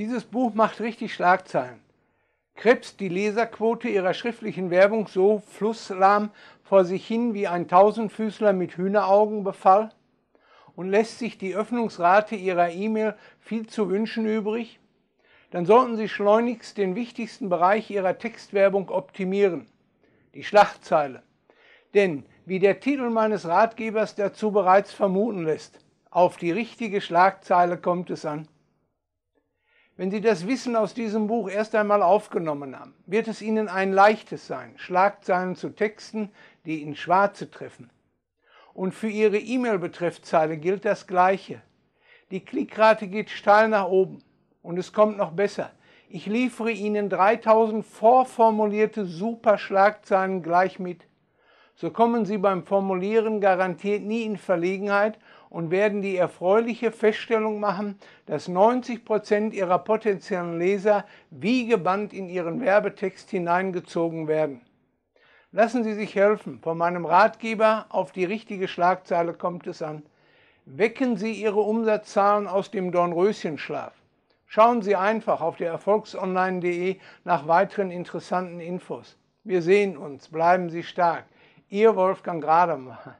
Dieses Buch macht richtig Schlagzeilen. Krebs die Leserquote ihrer schriftlichen Werbung so flusslahm vor sich hin wie ein Tausendfüßler mit Hühneraugenbefall? Und lässt sich die Öffnungsrate ihrer E-Mail viel zu wünschen übrig? Dann sollten Sie schleunigst den wichtigsten Bereich Ihrer Textwerbung optimieren, die Schlagzeile. Denn, wie der Titel meines Ratgebers dazu bereits vermuten lässt, auf die richtige Schlagzeile kommt es an. Wenn Sie das Wissen aus diesem Buch erst einmal aufgenommen haben, wird es Ihnen ein leichtes sein, Schlagzeilen zu Texten, die in Schwarze treffen. Und für Ihre E-Mail-Betreffzeile gilt das Gleiche. Die Klickrate geht steil nach oben und es kommt noch besser. Ich liefere Ihnen 3000 vorformulierte Super-Schlagzeilen gleich mit. So kommen Sie beim Formulieren garantiert nie in Verlegenheit und werden die erfreuliche Feststellung machen, dass 90 Prozent ihrer potenziellen Leser wie gebannt in ihren Werbetext hineingezogen werden. Lassen Sie sich helfen. Von meinem Ratgeber auf die richtige Schlagzeile kommt es an. Wecken Sie Ihre Umsatzzahlen aus dem Dornröschenschlaf. Schauen Sie einfach auf der erfolgsonline.de nach weiteren interessanten Infos. Wir sehen uns. Bleiben Sie stark. Ihr Wolfgang Grademacher.